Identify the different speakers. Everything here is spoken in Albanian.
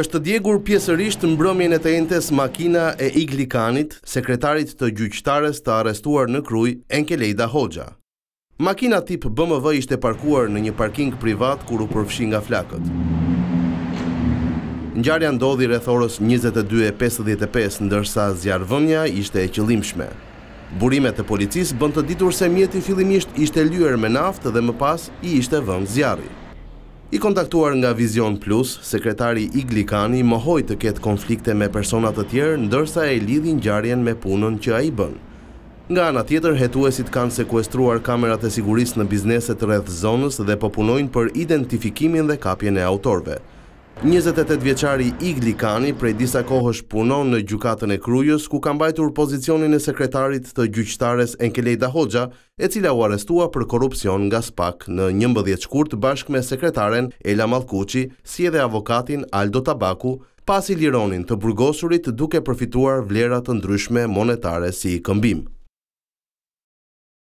Speaker 1: është të djegur pjesërisht në mbrëmjen e të entes makina e iglikanit, sekretarit të gjyqtares të arestuar në kruj, Enkelejda Hoxha. Makina tip BMW ishte parkuar në një parking privat kur u përfshin nga flakët. Njarja ndodhi rethorës 22.55, ndërsa zjarëvënja ishte e qëlimshme. Burimet e policisë bënd të ditur se mjeti fillimisht ishte lyër me naftë dhe më pas i ishte vënd zjarëj. I kontaktuar nga Vision Plus, sekretari Igli Kani mohoj të ketë konflikte me personat të tjerë ndërsa e lidhin gjarjen me punën që a i bënë. Nga anë atjetër, hetuesit kanë sekuestruar kamerat e siguris në bizneset rreth zonës dhe popunojnë për identifikimin dhe kapjen e autorve. 28 vjeçari Igli Kani prej disa kohësh punon në gjukatën e krujës, ku kam bajtur pozicionin e sekretarit të gjyqtares Enkelejda Hoxha, e cila u arestua për korupcion nga spak në një mbëdhjet shkurt bashk me sekretaren Ela Malkuqi, si edhe avokatin Aldo Tabaku, pas i lironin të burgosurit duke përfituar vlerat të ndryshme monetare si këmbim.